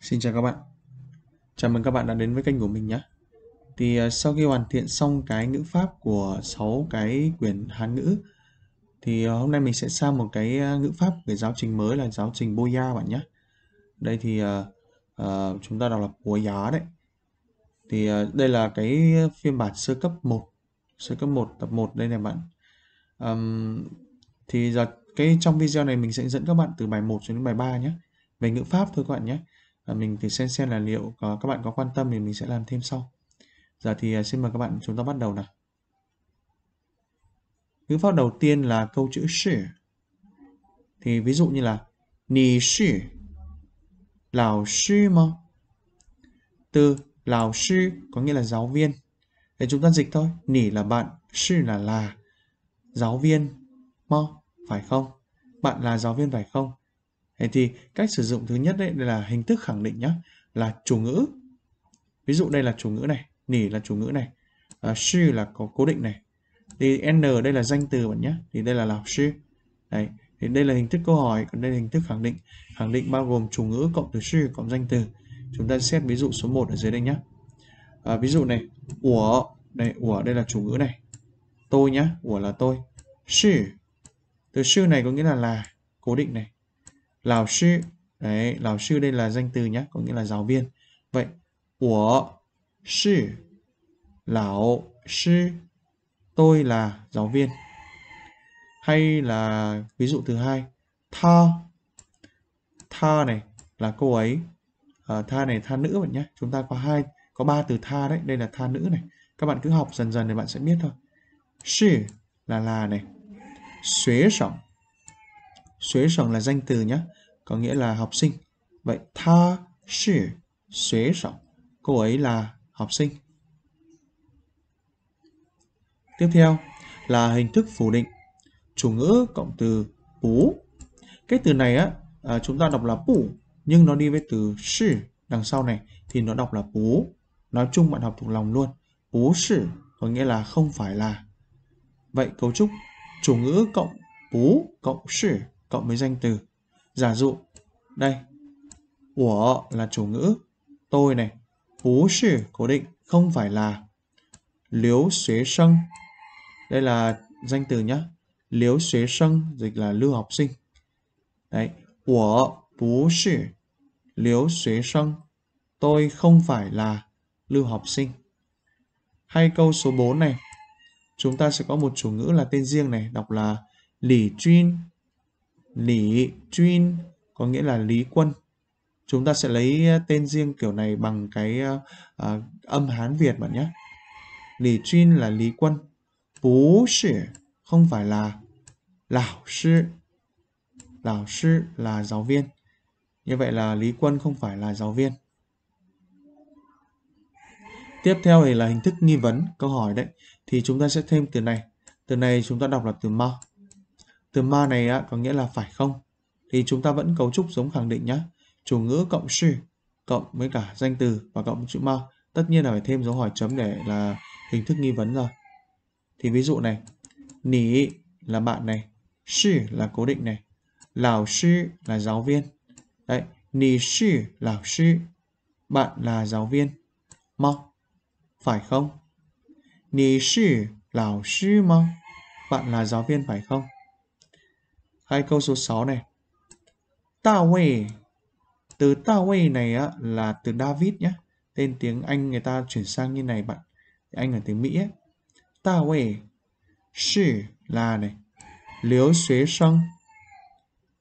Xin chào các bạn. Chào mừng các bạn đã đến với kênh của mình nhé. Thì à, sau khi hoàn thiện xong cái ngữ pháp của 6 cái quyển Hán ngữ thì à, hôm nay mình sẽ sang một cái à, ngữ pháp về giáo trình mới là giáo trình Boya bạn nhé. Đây thì uh, chúng ta đọc là Boya đấy. Thì uh, đây là cái phiên bản sơ cấp 1, sơ cấp 1 tập 1 đây này bạn. Um, thì giờ cái trong video này mình sẽ dẫn các bạn từ bài 1 cho đến bài 3 nhé về ngữ pháp thôi các bạn nhé mình thì xem xem là liệu có, các bạn có quan tâm thì mình sẽ làm thêm sau giờ thì à, xin mời các bạn chúng ta bắt đầu nào ngữ pháp đầu tiên là câu chữ shi thì ví dụ như là nì shi lào sư mà từ lào sư có nghĩa là giáo viên để chúng ta dịch thôi nỉ là bạn sư là là giáo viên mà phải không bạn là giáo viên phải không Thế thì cách sử dụng thứ nhất đấy là hình thức khẳng định nhá, là chủ ngữ. Ví dụ đây là chủ ngữ này, nỉ là chủ ngữ này, uh, là có cố định này. Thì n đây là danh từ bạn nhé, thì đây là là she. Đấy, thì đây là hình thức câu hỏi, còn đây là hình thức khẳng định. Khẳng định bao gồm chủ ngữ cộng từ she cộng danh từ. Chúng ta xét ví dụ số 1 ở dưới đây nhé. À, ví dụ này, của đây, của đây là chủ ngữ này. Tôi nhá, của là tôi. She. Từ she này có nghĩa là là cố định này Lào sư. Đấy, lào sư đây là danh từ nhé, có nghĩa là giáo viên. Vậy, của sư lão sư tôi là giáo viên. Hay là ví dụ thứ hai, tha. Tha này là cô ấy. À, tha này tha nữ bạn nhé. Chúng ta có hai có ba từ tha đấy, đây là tha nữ này. Các bạn cứ học dần dần thì bạn sẽ biết thôi. Sư là là này. Xuế sổng. Xuế sổng là danh từ nhé có nghĩa là học sinh. Vậy tha shi xuế sọng. Cô ấy là học sinh. Tiếp theo là hình thức phủ định. Chủ ngữ cộng từ bú. Cái từ này á à, chúng ta đọc là bù nhưng nó đi với từ shi đằng sau này thì nó đọc là bú. Nói chung bạn học thuộc lòng luôn. Bú shi có nghĩa là không phải là. Vậy cấu trúc chủ ngữ cộng bú cộng shi cộng với danh từ Giả dụ, đây, của là chủ ngữ, tôi này, phú sư cố định, không phải là liếu xế sân. Đây là danh từ nhá, liếu xế sân, dịch là lưu học sinh. Đấy, của phú sư liếu xế sân, tôi không phải là lưu học sinh. Hay câu số 4 này, chúng ta sẽ có một chủ ngữ là tên riêng này, đọc là Lý Jun Lý Jun có nghĩa là Lý Quân. Chúng ta sẽ lấy ờ, tên riêng kiểu này bằng cái uh, âm Hán Việt bạn nhé. Lý Jun là Lý Quân. Bú sư không phải là lão sư. Lão sư là giáo viên. Như vậy là Lý Quân không phải là giáo viên. Tiếp theo thì là hình thức nghi vấn, câu hỏi đấy. Thì chúng ta sẽ thêm từ này. Từ này chúng ta đọc là từ mao. Từ ma này á, có nghĩa là phải không? Thì chúng ta vẫn cấu trúc giống khẳng định nhé. Chủ ngữ cộng sư, cộng với cả danh từ và cộng chữ ma. Tất nhiên là phải thêm dấu hỏi chấm để là hình thức nghi vấn rồi. Thì ví dụ này, nỉ là bạn này, sư là cố định này, lão sư là giáo viên. Đấy, nỉ sư, lão sư, bạn là giáo viên. Mau, phải không? Nỉ sư, lão sư mau, bạn là giáo viên phải không? Hay câu số 6 này. Tao Wei. Từ Tao Wei này á, là từ David nhé. Tên tiếng Anh người ta chuyển sang như này bạn. Anh ở tiếng Mỹ ấy. Tao Wei. Shi là này. Liếu xuế sân.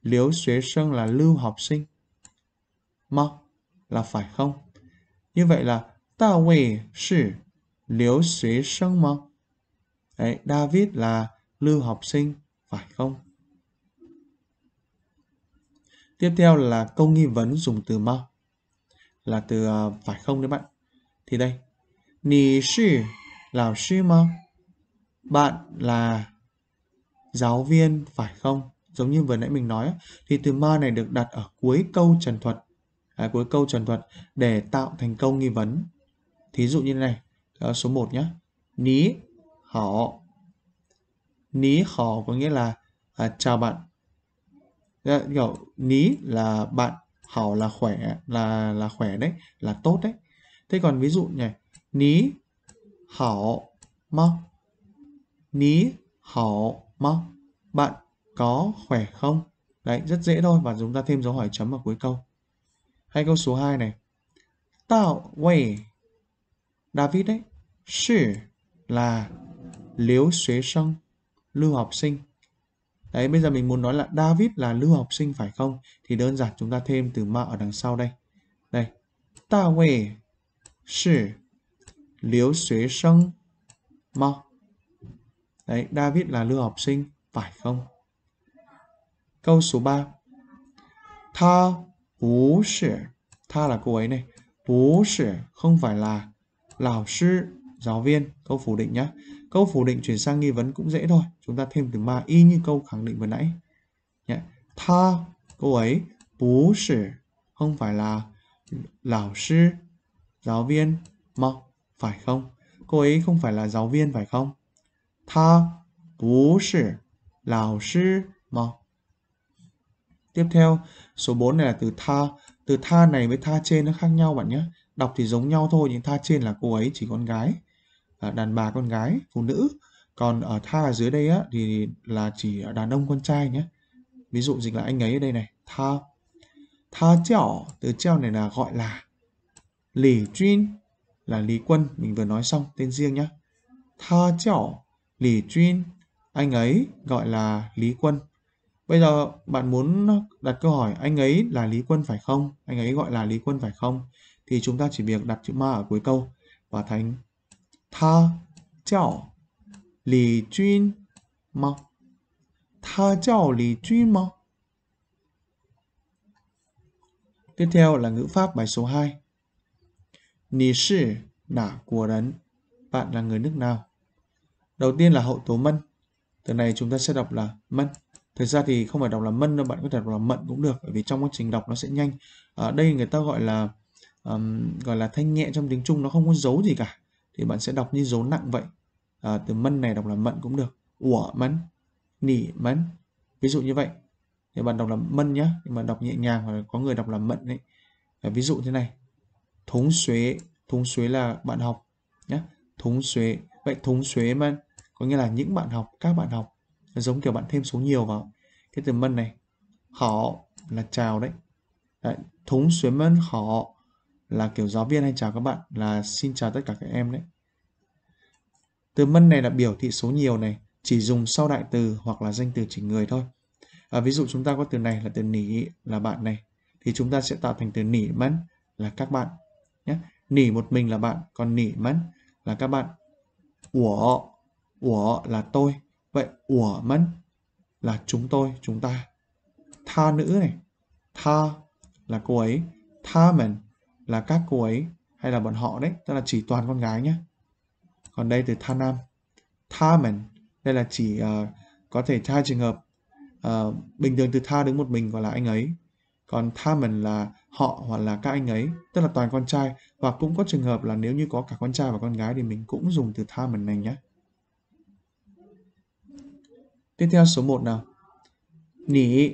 Liếu xuế sân là lưu học sinh. Mau là phải không? Như vậy là Tao Wei Shi Liếu xuế sân mau. Đấy, David là lưu học sinh, phải không? Tiếp theo là câu nghi vấn dùng từ mau là từ à, phải không đấy bạn. Thì đây, Nì sư là sư mà. Bạn là giáo viên phải không? Giống như vừa nãy mình nói thì từ ma này được đặt ở cuối câu trần thuật. À, cuối câu trần thuật để tạo thành câu nghi vấn. Thí dụ như này, à, số 1 nhé. Ní họ. Ní họ có nghĩa là à, chào bạn Dạ, kiểu ní là bạn hảo là khỏe là là khỏe đấy là tốt đấy thế còn ví dụ này ní hảo mà ní hảo mà bạn có khỏe không đấy rất dễ thôi và chúng ta thêm dấu hỏi chấm vào cuối câu hay câu số 2 này tạo quầy David đấy sư là liếu xuế sân lưu học sinh Đấy, bây giờ mình muốn nói là David là lưu học sinh phải không? Thì đơn giản chúng ta thêm từ mạo ở đằng sau đây. Đây, Ta Wei Shi Liếu Xuế Sông Mao Đấy, David là lưu học sinh, phải không? Câu số 3 Tha Ú Shi Tha là cô ấy này Ú Shi không phải là Lão Sư giáo viên, câu phủ định nhé. Câu phủ định chuyển sang nghi vấn cũng dễ thôi. Chúng ta thêm từ ma y như câu khẳng định vừa nãy. Nhé. Tha, cô ấy, bú sử không phải là lão sư, giáo viên, mà, phải không? Cô ấy không phải là giáo viên phải không? Tha, bú sử lão sư, mà. Tiếp theo, số 4 này là từ tha. Từ tha này với tha trên nó khác nhau bạn nhé. Đọc thì giống nhau thôi, nhưng tha trên là cô ấy chỉ con gái À, đàn bà con gái phụ nữ còn ở tha ở dưới đây á, thì là chỉ đàn ông con trai nhé ví dụ dịch là anh ấy ở đây này tha tha chẻo từ treo này là gọi là lì chuyên là lý quân mình vừa nói xong tên riêng nhá tha chẻo lì chuyên anh ấy gọi là lý quân bây giờ bạn muốn đặt câu hỏi anh ấy là lý quân phải không anh ấy gọi là lý quân phải không thì chúng ta chỉ việc đặt chữ ma ở cuối câu và thành 他叫李军吗？他叫 Lý Jun 吗? Tiếp theo là ngữ pháp bài số 2. Nì sư nả của rấn. Bạn là người nước nào? Đầu tiên là hậu tố mân. Từ này chúng ta sẽ đọc là mân. Thực ra thì không phải đọc là mân đâu, bạn có thể đọc là mận cũng được. Bởi vì trong quá trình đọc nó sẽ nhanh. Ở đây người ta gọi là um, gọi là thanh nhẹ trong tiếng Trung. Nó không có dấu gì cả thì bạn sẽ đọc như dấu nặng vậy à, từ mân này đọc là mận cũng được ủa mân nỉ mân ví dụ như vậy thì bạn đọc là mân nhá nhưng mà đọc nhẹ nhàng hoặc có người đọc là mận đấy à, ví dụ thế này thống xuế thống xuế là bạn học nhá thống xuế vậy thống xuế mân có nghĩa là những bạn học các bạn học giống kiểu bạn thêm số nhiều vào cái từ mân này họ là chào đấy, đấy thống xuế mân họ là kiểu giáo viên hay chào các bạn là xin chào tất cả các em đấy từ mân này là biểu thị số nhiều này chỉ dùng sau đại từ hoặc là danh từ chỉ người thôi à, ví dụ chúng ta có từ này là từ nỉ là bạn này thì chúng ta sẽ tạo thành từ nỉ mân là các bạn nhé nỉ một mình là bạn còn nỉ mân là các bạn Ủa của là tôi vậy Ủa mân là chúng tôi chúng ta tha nữ này tha là cô ấy tha mình là các cô ấy hay là bọn họ đấy tức là chỉ toàn con gái nhé còn đây từ tha nam tha mình đây là chỉ uh, có thể tha trường hợp uh, bình thường từ tha đứng một mình gọi là anh ấy còn tha mình là họ hoặc là các anh ấy tức là toàn con trai và cũng có trường hợp là nếu như có cả con trai và con gái thì mình cũng dùng từ tha mình này nhé tiếp theo số 1 nào nỉ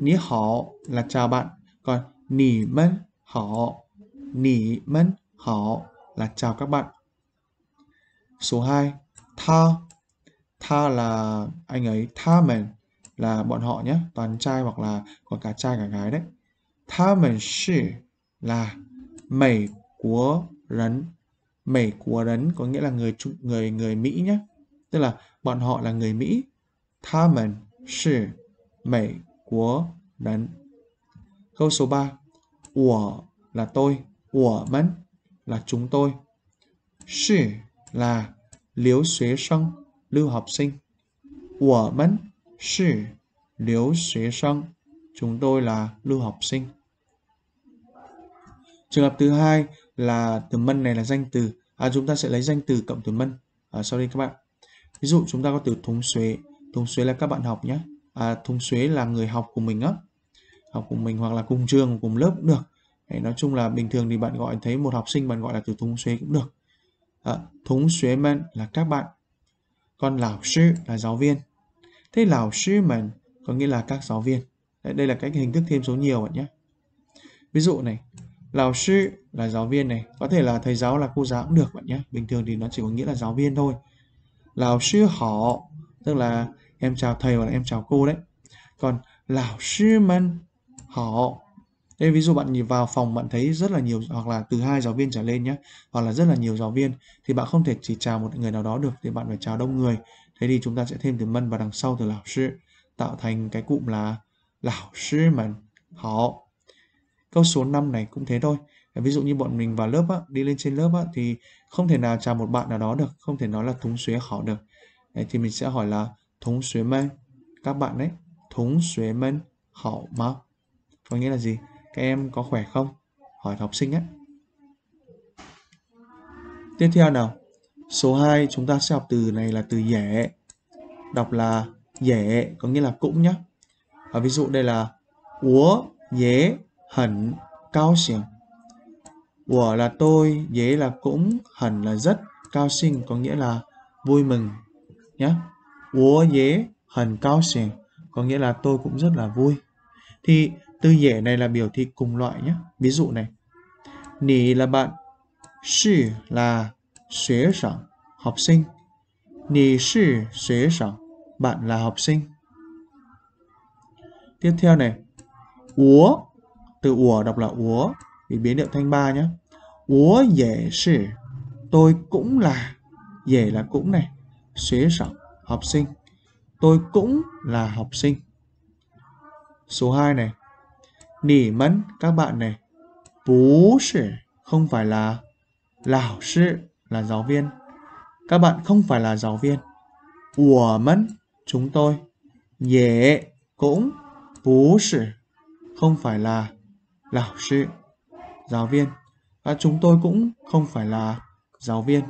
nỉ họ là chào bạn còn nỉ mân họ nỉ mân họ là chào các bạn. Số 2, tha. Tha là anh ấy, tha mình là bọn họ nhé, toàn trai hoặc là có cả trai cả gái đấy. Tha mình shi là mày của rấn. mày của rấn có nghĩa là người người người Mỹ nhé. Tức là bọn họ là người Mỹ. Tha mình shi mày của rấn. Câu số 3. Ủa là tôi 我们 là chúng tôi. Shi là liếu xuế sân, lưu học sinh. Wo men shi liếu xuế sân. Chúng tôi là lưu học sinh. Trường hợp thứ hai là từ mân này là danh từ. À, chúng ta sẽ lấy danh từ cộng từ mân. À, sau đây các bạn. Ví dụ chúng ta có từ thúng xuế. Thúng xuế là các bạn học nhé. À, thúng xuế là người học của mình á. Học của mình hoặc là cùng trường, cùng lớp cũng được Đấy, nói chung là bình thường thì bạn gọi thấy một học sinh bạn gọi là từ thúng xuế cũng được à, thống xuế men là các bạn còn lão sư là giáo viên thế lão sư men có nghĩa là các giáo viên Đấy, đây là cách hình thức thêm số nhiều bạn nhé ví dụ này lão sư là giáo viên này có thể là thầy giáo là cô giáo cũng được bạn nhé bình thường thì nó chỉ có nghĩa là giáo viên thôi lão sư họ tức là em chào thầy hoặc là em chào cô đấy còn lão sư men họ nên ví dụ bạn nhìn vào phòng bạn thấy rất là nhiều hoặc là từ hai giáo viên trở lên nhé hoặc là rất là nhiều giáo viên thì bạn không thể chỉ chào một người nào đó được thì bạn phải chào đông người thế thì chúng ta sẽ thêm từ mân vào đằng sau từ lão sư tạo thành cái cụm là lão sư mình họ câu số 5 này cũng thế thôi ví dụ như bọn mình vào lớp á, đi lên trên lớp á, thì không thể nào chào một bạn nào đó được không thể nói là thúng xuế họ được đấy, thì mình sẽ hỏi là thúng xuế men các bạn đấy thúng xuế men họ mà có nghĩa là gì các em có khỏe không? Hỏi học sinh ấy. Tiếp theo nào, số 2 chúng ta sẽ học từ này là từ dễ Đọc là dễ có nghĩa là cũng nhé. và ví dụ đây là Wo dễ hẳn cao xỉng. Wo là tôi, dễ là cũng, hẳn là rất, cao sinh có nghĩa là vui mừng nhé. Wo dễ hẳn cao xỉng có nghĩa là tôi cũng rất là vui. Thì từ dễ này là biểu thị cùng loại nhé. Ví dụ này, Nì là bạn, Shì là xuế sẵn, học sinh. Nì shì xuế sẵn, bạn là học sinh. Tiếp theo này, Úa, từ úa đọc là úa, vì biến điệu thanh ba nhé. Úa dễ shì, tôi cũng là, dễ là cũng này, xuế sẵn, học sinh. Tôi cũng là học sinh. Số 2 này, nỉ mẫn các bạn này. Bú sư không phải là lão sư là giáo viên. Các bạn không phải là giáo viên. Của mẫn chúng tôi. Dễ cũng bú sư không phải là lão sư giáo viên. Và chúng tôi cũng không phải là giáo viên.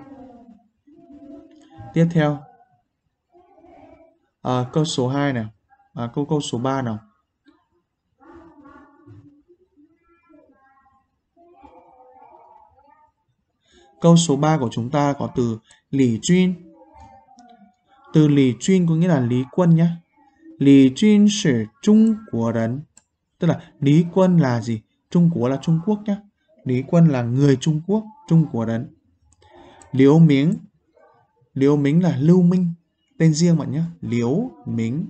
Tiếp theo, à, câu số 2 này, à, câu câu số 3 nào. Câu số 3 của chúng ta có từ Lý Jun. Từ Lý Jun có nghĩa là Lý Quân nhé. Lý Jun sử Trung Quốc 人. Tức là Lý Quân là gì? Trung Quốc là Trung Quốc nhé. Lý Quân là người Trung Quốc, Trung Quốc 人. Liễu Miếng. Liễu Mính là Lưu Minh. Tên riêng bạn nhé. Liễu Mính.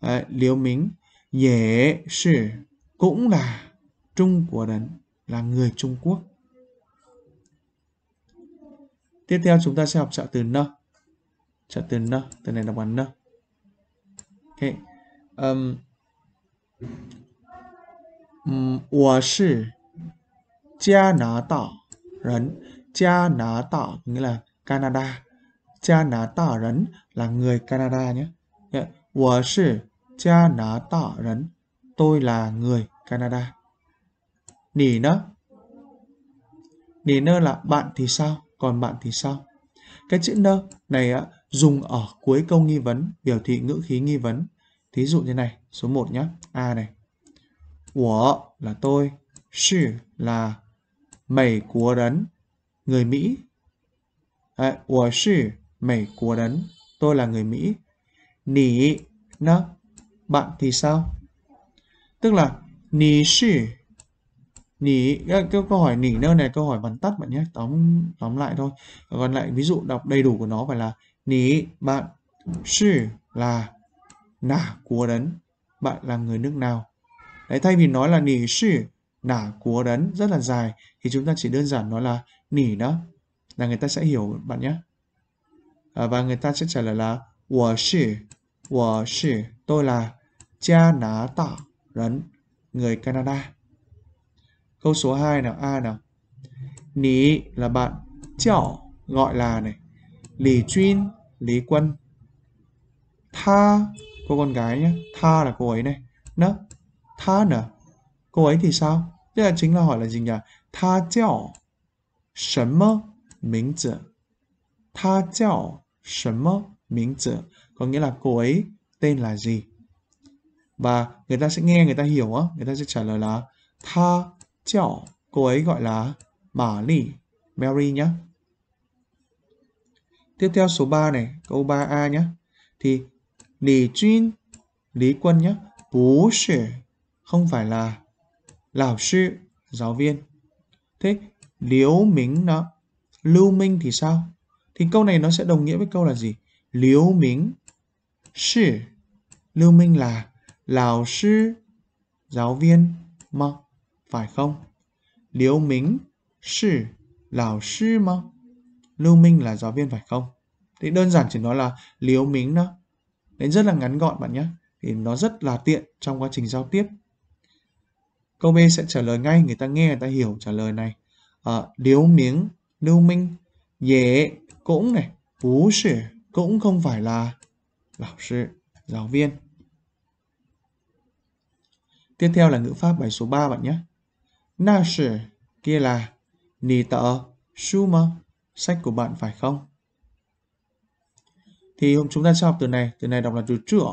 À, Liễu Mính. Dễ sử cũng là Trung Quốc 人. Là người Trung Quốc. Tiếp theo chúng ta sẽ học trợ từ N. trợ từ N, từ này đọc bằng N. Ok. Um, um, 我是加拿大人. Canada nghĩa là Canada. Canada 人 là người Canada nhé. Tôi là Canada 人. Tôi là người Canada. Nỉ nơ. Nỉ nơ là bạn thì sao? còn bạn thì sao? Cái chữ nơ này á dùng ở cuối câu nghi vấn, biểu thị ngữ khí nghi vấn. Thí dụ như này, số 1 nhé. A này. Của là tôi, Shi là Mẩy của Đấn, người Mỹ. À, Wo Shi Mẩy Quốc Đấn, tôi là người Mỹ. Nì, nơ bạn thì sao? Tức là Nì Shi nỉ câu câu hỏi nỉ nơ này câu hỏi vắn tắt bạn nhé tóm tóm lại thôi còn lại ví dụ đọc đầy đủ của nó phải là nỉ bạn sư là nả của đấn bạn là người nước nào đấy thay vì nói là nỉ sư nả của đấn rất là dài thì chúng ta chỉ đơn giản nói là nỉ đó là người ta sẽ hiểu bạn nhé à, và người ta sẽ trả lời là 我是我是 tôi là cha ná tả rấn người Canada Câu số 2 nào, A nào. Ní là bạn, chảo gọi là này. Lý Jun, Lý Quân. Tha, cô con gái nhé. Tha là cô ấy này. Nó, tha nè. Cô ấy thì sao? Tức là chính là hỏi là gì nhỉ? Tha chảo, sẵn mơ, mình tử. Tha chảo, sẵn mơ, mình tử. Có nghĩa là cô ấy tên là gì? Và người ta sẽ nghe, người ta hiểu á. Người ta sẽ trả lời là Tha chảo, cô ấy gọi là Mã Lì, Mary nhé. Tiếp theo số 3 này, câu 3A nhé. Thì Lý Jun, Lý Quân nhé. Bố sư, không phải là lão sư, giáo viên. Thế Liễu Minh đó, Lưu Minh thì sao? Thì câu này nó sẽ đồng nghĩa với câu là gì? Liễu Minh sư, Lưu Minh là lão sư, giáo viên mà phải không? Liễu Mính sư lão sư mà. Lưu Minh là giáo viên phải không? Thì đơn giản chỉ nói là Liễu Minh đó. nên rất là ngắn gọn bạn nhé. Thì nó rất là tiện trong quá trình giao tiếp. Câu B sẽ trả lời ngay, người ta nghe người ta hiểu trả lời này. À, Liễu Miếng, Lưu Minh, dễ cũng này, Phú sư cũng không phải là lão sư, giáo viên. Tiếp theo là ngữ pháp bài số 3 bạn nhé. Na shi kia là nì tợ su mơ, sách của bạn phải không? Thì hôm chúng ta sẽ học từ này, từ này đọc là từ chữa.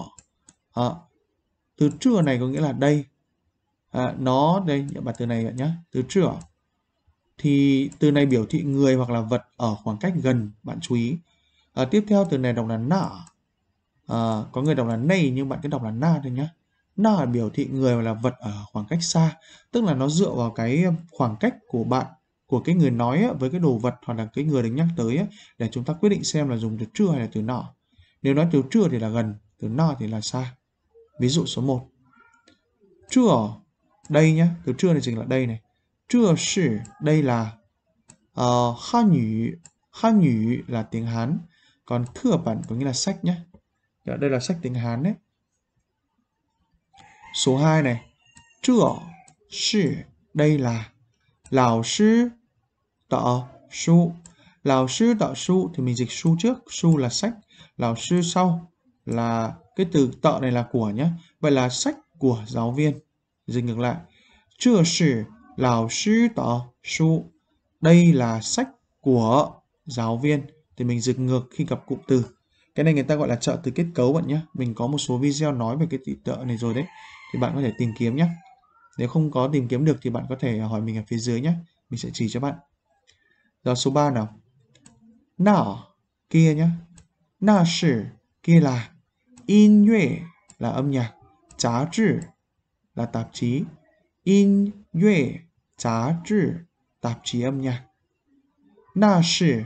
À, từ chữa này có nghĩa là đây. À, nó đây, nhận bản từ này bạn nhé, từ chữa. Thì từ này biểu thị người hoặc là vật ở khoảng cách gần, bạn chú ý. À, tiếp theo từ này đọc là nở À, có người đọc là nay nhưng bạn cứ đọc là na thôi nhé nó là biểu thị người là vật ở khoảng cách xa tức là nó dựa vào cái khoảng cách của bạn của cái người nói với cái đồ vật hoặc là cái người được nhắc tới để chúng ta quyết định xem là dùng từ trưa hay là từ nọ nếu nói từ trưa thì là gần từ nọ thì là xa ví dụ số 1 trưa đây nhé từ trưa này chính là đây này trưa sử đây là uh, ờ, kha nhữ kha nhữ là tiếng hán còn thừa bản có nghĩa là sách nhé dạ, đây là sách tiếng hán đấy Số 2 này. Trưa, sư, đây là. Lão sư, tỏ, su. Lão sư tỏ su thì mình dịch su trước. Su là sách. Lão sư sau là cái từ tợ này là của nhé. Vậy là sách của giáo viên. Dịch ngược lại. Trưa sư, lão sư tỏ su. Đây là sách của giáo viên. Thì mình dịch ngược khi gặp cụm từ cái này người ta gọi là trợ từ kết cấu bạn nhé mình có một số video nói về cái tị trợ này rồi đấy thì bạn có thể tìm kiếm nhé. Nếu không có tìm kiếm được thì bạn có thể hỏi mình ở phía dưới nhé. Mình sẽ chỉ cho bạn. đó số 3 nào. Nào kia nhé. Na sư kia là in yue là âm nhạc. Giá trị là tạp chí. In yue giá trị tạp chí âm nhạc. Na sư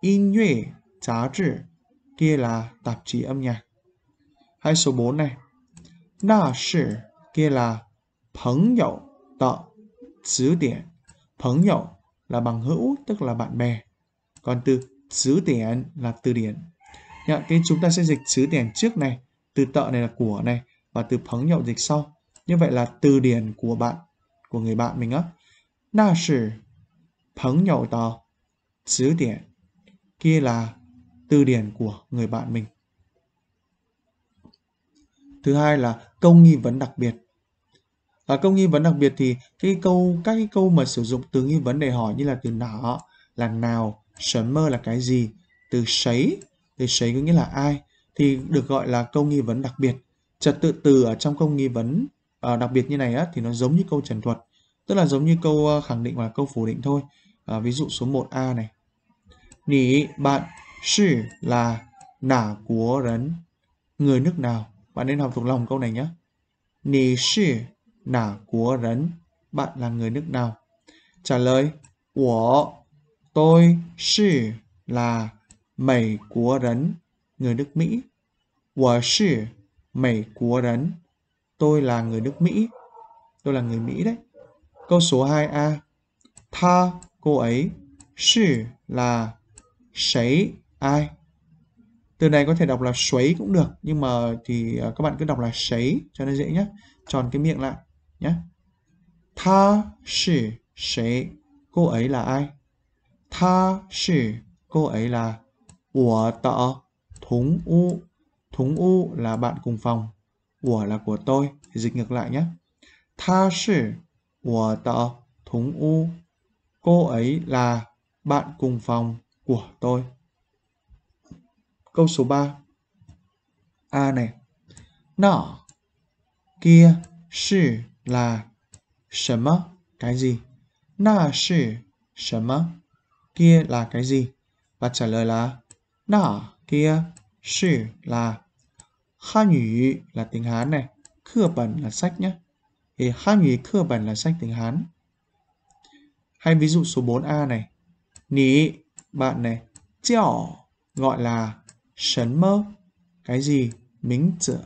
in yue giá trị kia là tạp chí âm nhạc. Hay số 4 này là bằng hữu, tức là bạn bè. Còn là từ điển. Nhá, cái chúng ta sẽ trước này, từ tợ này là của này và từ phấn nhậu dịch sau. Như vậy là từ điển của bạn, của người bạn mình á. Na sử phấn nhậu tờ, 词典. Kia là từ điển của người bạn mình thứ hai là câu nghi vấn đặc biệt và câu nghi vấn đặc biệt thì cái câu các cái câu mà sử dụng từ nghi vấn để hỏi như là từ nọ là nào sớm mơ là cái gì từ sấy từ sấy có nghĩa là ai thì được gọi là câu nghi vấn đặc biệt trật tự từ ở trong câu nghi vấn ờ, đặc biệt như này á, thì nó giống như câu trần thuật tức là giống như câu ờ, khẳng định hoặc câu phủ định thôi uh, ví dụ số 1A này nỉ bạn sư là nả của rấn người nước nào bạn nên học thuộc lòng câu này nhé. Nì shi nà của rấn. Bạn là người nước nào? Trả lời, Wo, tôi shi là mày của rấn, người nước Mỹ. Wo shi mày của rấn. Tôi là người nước Mỹ. Tôi là người Mỹ đấy. Câu số 2A. Tha, cô ấy. Shi là sấy ai từ này có thể đọc là xoáy cũng được nhưng mà thì à, các bạn cứ đọc là sấy cho nó dễ nhé tròn cái miệng lại nhé tha shi sấy cô ấy là ai tha shi cô ấy là của tợ thúng u thúng u là bạn cùng phòng của là của tôi dịch ngược lại nhé tha shi của tợ thúng u cô ấy là bạn cùng phòng của tôi Câu số 3 A này Nọ Kia Sư là Sầm Cái gì Na sư Sầm Kia là cái gì Và trả lời là nà kia sư là Khá nhỉ là tiếng Hán này Khưa bẩn là sách nhé Thì khá nhỉ khưa bẩn là sách tiếng Hán Hay ví dụ số 4A này Nỉ Bạn này Chào Gọi là sấn mơ cái gì mình chữ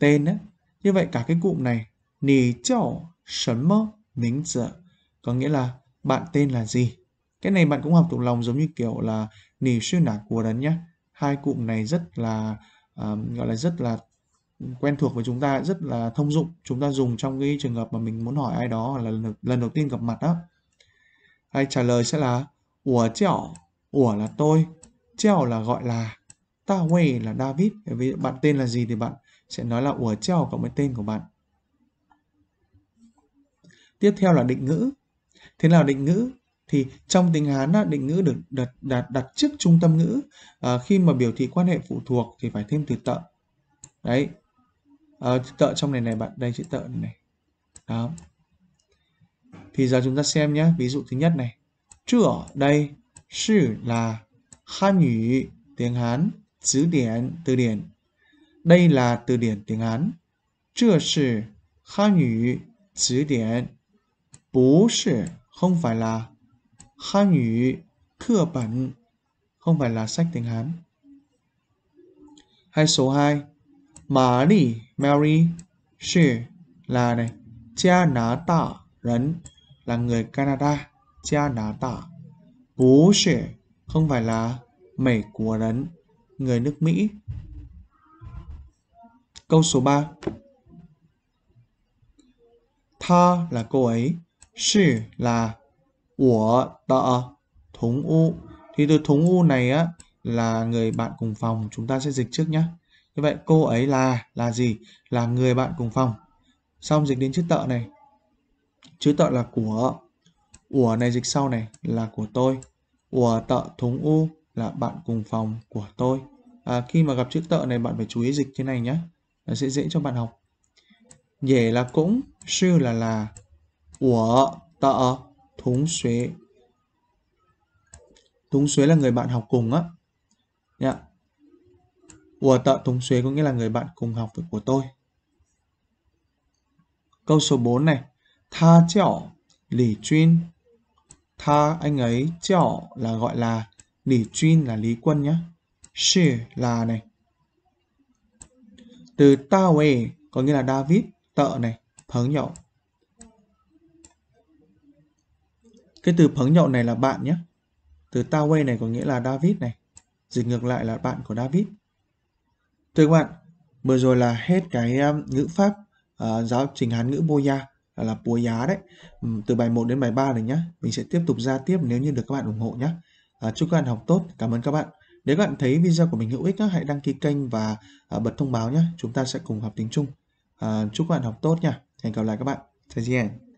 tên á như vậy cả cái cụm này nì chảo sấn mơ mính chữ có nghĩa là bạn tên là gì cái này bạn cũng học thuộc lòng giống như kiểu là nì sư nả của đấn nhá hai cụm này rất là um, gọi là rất là quen thuộc với chúng ta rất là thông dụng chúng ta dùng trong cái trường hợp mà mình muốn hỏi ai đó hoặc là lần, lần đầu tiên gặp mặt đó hay trả lời sẽ là ủa chảo ủa là tôi chảo là gọi là Ta Wei là David. Vì bạn tên là gì thì bạn sẽ nói là ủa treo cộng với tên của bạn. Tiếp theo là định ngữ. Thế nào định ngữ? Thì trong tiếng Hán định ngữ được đặt, đặt, đặt trước trung tâm ngữ. À, khi mà biểu thị quan hệ phụ thuộc thì phải thêm từ tợ. Đấy. À, tợ trong này này bạn. Đây chữ tợ này này. Đó. Thì giờ chúng ta xem nhé. Ví dụ thứ nhất này. Chữ ở đây. Sư là Hán ngữ tiếng Hán 词典 từ điển. Đây là từ điển tiếng Hán. 这是汉语词典。不是 không phải là. Hán ngữ cơ bản không phải là sách tiếng Hán. Hay số 2. Mã Lý Mary Shi là này. Cha ná tạ rấn là người Canada. Cha ná tạ. Bú không phải là Mỹ Quốc rấn người nước Mỹ. Câu số 3. Tha là cô ấy, Shi là của tợ thống u. Thì từ thống u này á là người bạn cùng phòng, chúng ta sẽ dịch trước nhé. Như vậy cô ấy là là gì? Là người bạn cùng phòng. Xong dịch đến chữ tợ này. Chữ tợ là của. của này dịch sau này là của tôi. của tợ thống u là bạn cùng phòng của tôi à, khi mà gặp chữ tợ này bạn phải chú ý dịch thế này nhé nó sẽ dễ cho bạn học dễ là cũng sư là là của tợ thúng xuế thúng xuế là người bạn học cùng á nhá dạ. của tợ thúng xuế có nghĩa là người bạn cùng học với của tôi câu số 4 này tha chẻo lì chuyên tha anh ấy chẻo là gọi là Lý Truyên là Lý Quân nhé. She là này. Từ Tao Wei có nghĩa là David, tợ này, phấn nhậu. Cái từ phấn nhậu này là bạn nhé. Từ Tao Wei này có nghĩa là David này. Dịch ngược lại là bạn của David. Thưa các bạn, vừa rồi là hết cái um, ngữ pháp uh, giáo trình Hán ngữ Boya là, là búa giá đấy. từ bài 1 đến bài 3 này nhá. Mình sẽ tiếp tục ra tiếp nếu như được các bạn ủng hộ nhé. À, chúc các bạn học tốt. Cảm ơn các bạn. Nếu các bạn thấy video của mình hữu ích, hãy đăng ký kênh và à, bật thông báo nhé. Chúng ta sẽ cùng học tiếng Trung. À, chúc các bạn học tốt nha. Hẹn gặp lại các bạn. 再见.